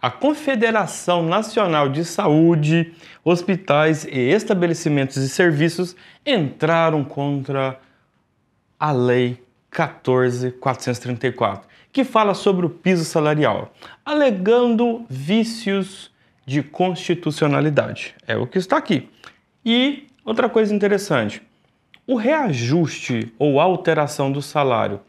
a Confederação Nacional de Saúde, hospitais e estabelecimentos e serviços entraram contra a Lei 14434, que fala sobre o piso salarial, alegando vícios de constitucionalidade. É o que está aqui. E outra coisa interessante, o reajuste ou alteração do salário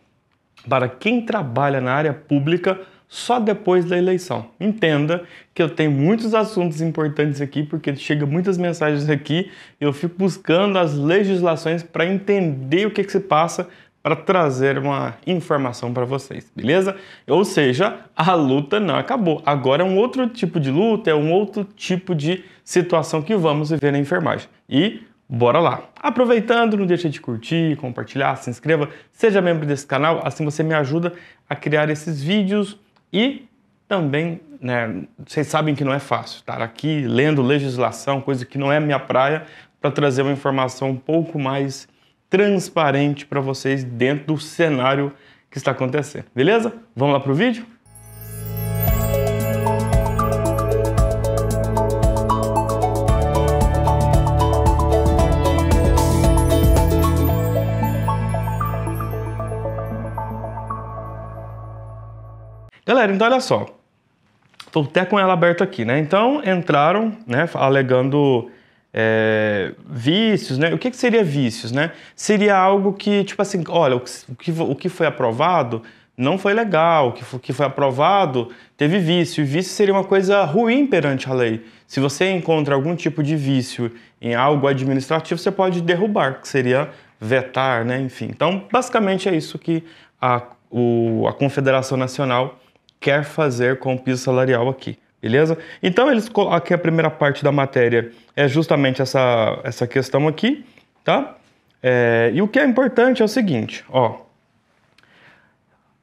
para quem trabalha na área pública só depois da eleição. Entenda que eu tenho muitos assuntos importantes aqui, porque chega muitas mensagens aqui, e eu fico buscando as legislações para entender o que, que se passa para trazer uma informação para vocês, beleza? Ou seja, a luta não acabou. Agora é um outro tipo de luta, é um outro tipo de situação que vamos viver na enfermagem. E bora lá! Aproveitando, não deixa de curtir, compartilhar, se inscreva, seja membro desse canal, assim você me ajuda a criar esses vídeos e também, né, vocês sabem que não é fácil estar aqui lendo legislação, coisa que não é minha praia, para trazer uma informação um pouco mais transparente para vocês dentro do cenário que está acontecendo. Beleza? Vamos lá para o vídeo? Galera, então olha só. Estou até com ela aberta aqui, né? Então entraram, né, alegando é, vícios, né? O que, que, seria vícios, né? Seria algo que, tipo assim, olha, o que, o que foi aprovado não foi legal, o que foi, que foi aprovado teve vício. E vício seria uma coisa ruim perante a lei. Se você encontra algum tipo de vício em algo administrativo, você pode derrubar, que seria vetar, né? Enfim. Então, basicamente é isso que a, o, a Confederação Nacional quer fazer com o piso salarial aqui. Beleza? Então, eles aqui a primeira parte da matéria é justamente essa, essa questão aqui, tá? É, e o que é importante é o seguinte, ó.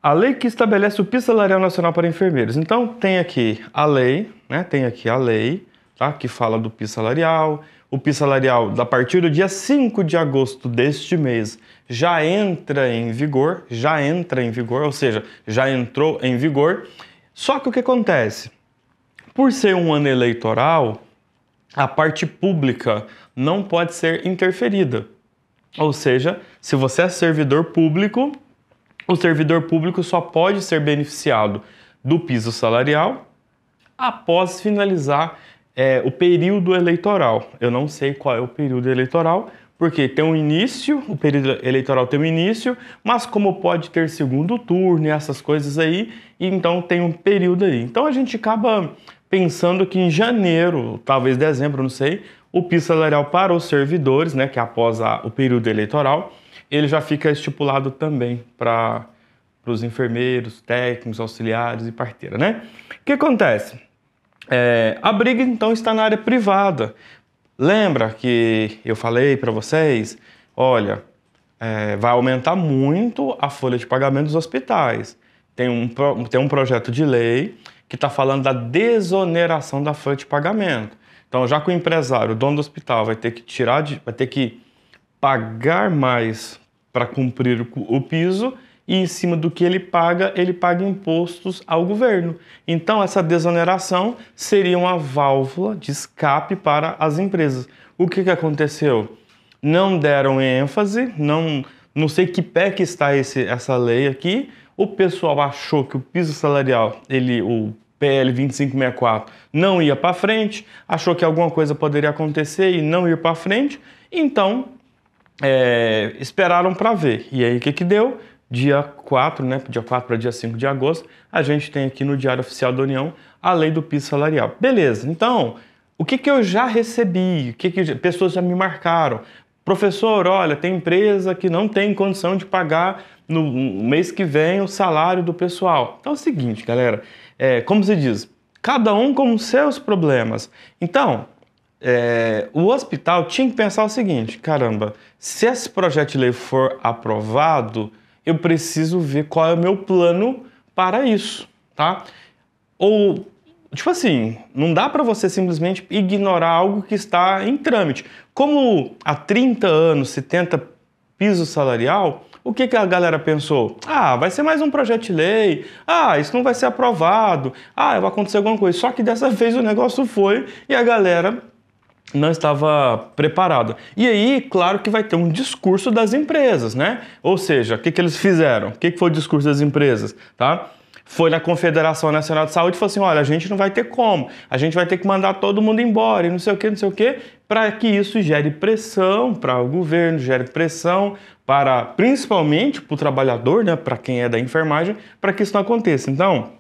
A lei que estabelece o piso salarial nacional para enfermeiros. Então, tem aqui a lei, né? Tem aqui a lei, tá? Que fala do piso salarial, o PIS salarial, a partir do dia 5 de agosto deste mês, já entra em vigor, já entra em vigor, ou seja, já entrou em vigor. Só que o que acontece? Por ser um ano eleitoral, a parte pública não pode ser interferida. Ou seja, se você é servidor público, o servidor público só pode ser beneficiado do piso salarial após finalizar é, o período eleitoral. Eu não sei qual é o período eleitoral, porque tem um início, o período eleitoral tem um início, mas como pode ter segundo turno e essas coisas aí, então tem um período aí. Então a gente acaba pensando que em janeiro, talvez dezembro, não sei, o piso salarial para os servidores, né, que é após a, o período eleitoral, ele já fica estipulado também para os enfermeiros, técnicos, auxiliares e parteira, né? O que acontece? É, a briga então está na área privada. Lembra que eu falei para vocês? Olha, é, vai aumentar muito a folha de pagamento dos hospitais. Tem um, tem um projeto de lei que está falando da desoneração da folha de pagamento. Então, já que o empresário, o dono do hospital, vai ter que tirar, de, vai ter que pagar mais para cumprir o, o piso, e em cima do que ele paga, ele paga impostos ao governo. Então, essa desoneração seria uma válvula de escape para as empresas. O que, que aconteceu? Não deram ênfase, não, não sei que pé que está esse, essa lei aqui. O pessoal achou que o piso salarial, ele, o PL 2564 não ia para frente, achou que alguma coisa poderia acontecer e não ir para frente, então é, esperaram para ver. E aí o que, que deu? dia 4, né, dia 4 para dia 5 de agosto, a gente tem aqui no Diário Oficial da União a lei do piso salarial. Beleza, então, o que, que eu já recebi? O que, que pessoas já me marcaram? Professor, olha, tem empresa que não tem condição de pagar no mês que vem o salário do pessoal. Então é o seguinte, galera, é, como se diz, cada um com seus problemas. Então, é, o hospital tinha que pensar o seguinte: caramba, se esse projeto de lei for aprovado, eu preciso ver qual é o meu plano para isso, tá? Ou tipo assim, não dá para você simplesmente ignorar algo que está em trâmite. Como há 30 anos se tenta piso salarial, o que, que a galera pensou? Ah, vai ser mais um projeto de lei. Ah, isso não vai ser aprovado. Ah, vai acontecer alguma coisa. Só que dessa vez o negócio foi e a galera não estava preparado. E aí, claro que vai ter um discurso das empresas, né? Ou seja, o que, que eles fizeram? O que, que foi o discurso das empresas, tá? Foi na Confederação Nacional de Saúde e falou assim: olha, a gente não vai ter como, a gente vai ter que mandar todo mundo embora e não sei o que, não sei o que, para que isso gere pressão para o governo, gere pressão para, principalmente, para o trabalhador, né? Para quem é da enfermagem, para que isso não aconteça. Então,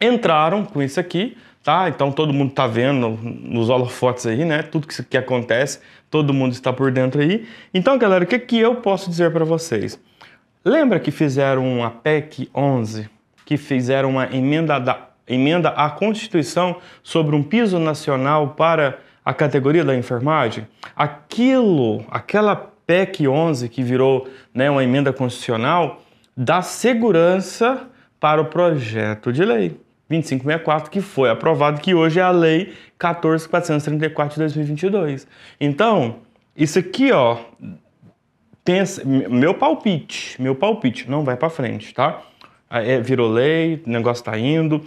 entraram com isso aqui, tá? Então todo mundo tá vendo nos holofotes aí, né? Tudo que, que acontece, todo mundo está por dentro aí. Então, galera, o que, que eu posso dizer para vocês? Lembra que fizeram uma PEC 11, que fizeram uma emenda, da, emenda à Constituição sobre um piso nacional para a categoria da enfermagem? Aquilo, aquela PEC 11 que virou né, uma emenda constitucional, dá segurança para o projeto de lei. 2564, que foi aprovado, que hoje é a Lei 14.434 de 2022. Então, isso aqui, ó, meu palpite, meu palpite, não vai para frente, tá? É, virou lei, o negócio tá indo.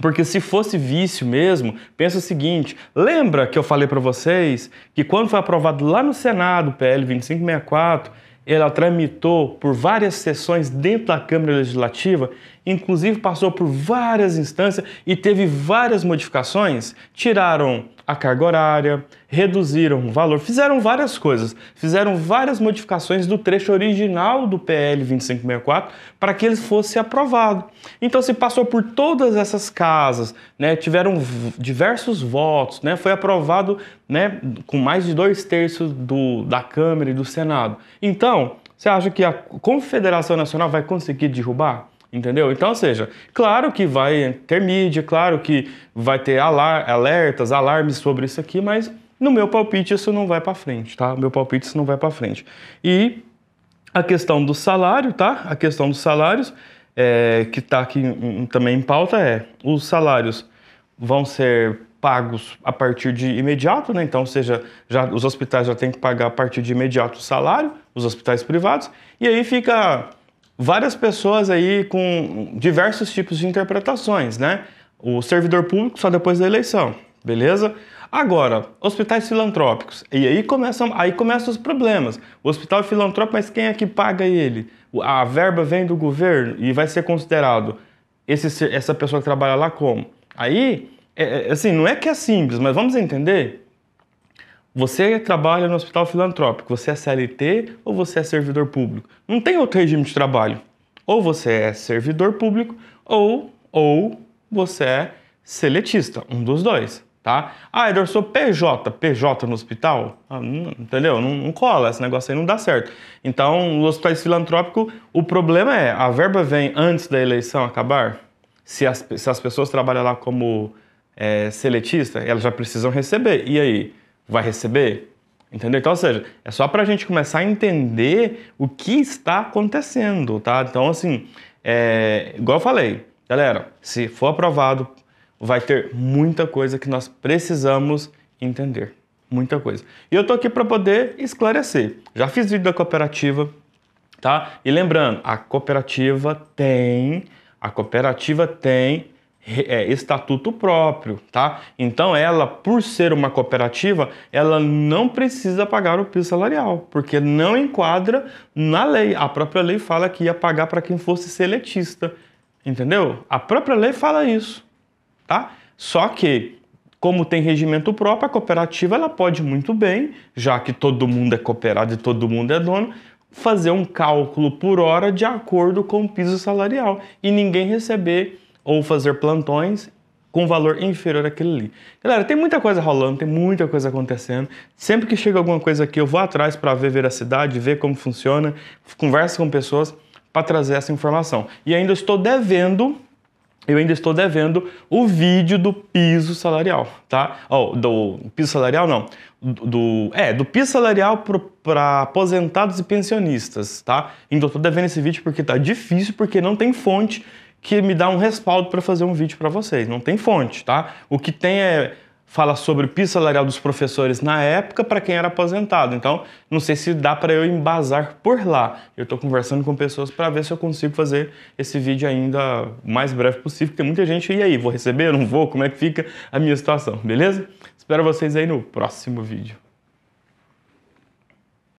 Porque se fosse vício mesmo, pensa o seguinte: lembra que eu falei para vocês que quando foi aprovado lá no Senado o PL 2564 ela tramitou por várias sessões dentro da Câmara Legislativa, inclusive passou por várias instâncias e teve várias modificações. Tiraram a carga horária, reduziram o valor, fizeram várias coisas, fizeram várias modificações do trecho original do PL 2564 para que ele fosse aprovado. Então se passou por todas essas casas, né, tiveram diversos votos, né, foi aprovado né, com mais de dois terços do, da Câmara e do Senado. Então, você acha que a Confederação Nacional vai conseguir derrubar? Entendeu? Então, ou seja, claro que vai ter mídia, claro que vai ter alar alertas, alarmes sobre isso aqui, mas no meu palpite isso não vai para frente, tá? Meu palpite isso não vai para frente. E a questão do salário, tá? A questão dos salários, é, que está aqui também em pauta, é os salários vão ser pagos a partir de imediato, né? Então, seja, já, os hospitais já têm que pagar a partir de imediato o salário, os hospitais privados, e aí fica várias pessoas aí com diversos tipos de interpretações, né? O servidor público só depois da eleição, beleza? Agora, hospitais filantrópicos. E aí começam, aí começam os problemas. O hospital filantrópico, mas quem é que paga ele? A verba vem do governo e vai ser considerado esse, essa pessoa que trabalha lá como? Aí, é, é, assim, não é que é simples, mas vamos entender? Você trabalha no hospital filantrópico, você é CLT ou você é servidor público? Não tem outro regime de trabalho. Ou você é servidor público ou, ou você é seletista, um dos dois, tá? Ah, eu sou PJ, PJ no hospital? Ah, não, entendeu? Não, não, cola, esse negócio aí não dá certo. Então, no hospital filantrópico, o problema é, a verba vem antes da eleição acabar? Se as, se as pessoas trabalham lá como é, seletista, elas já precisam receber. E aí? vai receber? Entendeu? Então, ou seja, é só para a gente começar a entender o que está acontecendo, tá? Então, assim, é, igual eu falei, galera, se for aprovado, vai ter muita coisa que nós precisamos entender. Muita coisa. E eu tô aqui para poder esclarecer. Já fiz vídeo da cooperativa, tá? E lembrando, a cooperativa tem, a cooperativa tem é, estatuto próprio, tá? Então ela, por ser uma cooperativa, ela não precisa pagar o piso salarial, porque não enquadra na lei. A própria lei fala que ia pagar para quem fosse seletista, entendeu? A própria lei fala isso, tá? Só que como tem regimento próprio, a cooperativa ela pode muito bem, já que todo mundo é cooperado e todo mundo é dono, fazer um cálculo por hora de acordo com o piso salarial e ninguém receber ou fazer plantões com valor inferior àquele ali. Galera, tem muita coisa rolando, tem muita coisa acontecendo. Sempre que chega alguma coisa aqui, eu vou atrás para ver ver a cidade ver como funciona, converso com pessoas para trazer essa informação. E ainda estou devendo, eu ainda estou devendo o vídeo do piso salarial, tá? Ou oh, do piso salarial não, do é do piso salarial para aposentados e pensionistas, tá? Ainda estou devendo esse vídeo porque tá difícil, porque não tem fonte que me dá um respaldo para fazer um vídeo para vocês. Não tem fonte, tá? O que tem é fala sobre o piso salarial dos professores na época para quem era aposentado. Então, não sei se dá para eu embasar por lá. Eu estou conversando com pessoas para ver se eu consigo fazer esse vídeo ainda o mais breve possível. Tem muita gente e aí, vou receber, não vou, como é que fica a minha situação, beleza? Espero vocês aí no próximo vídeo.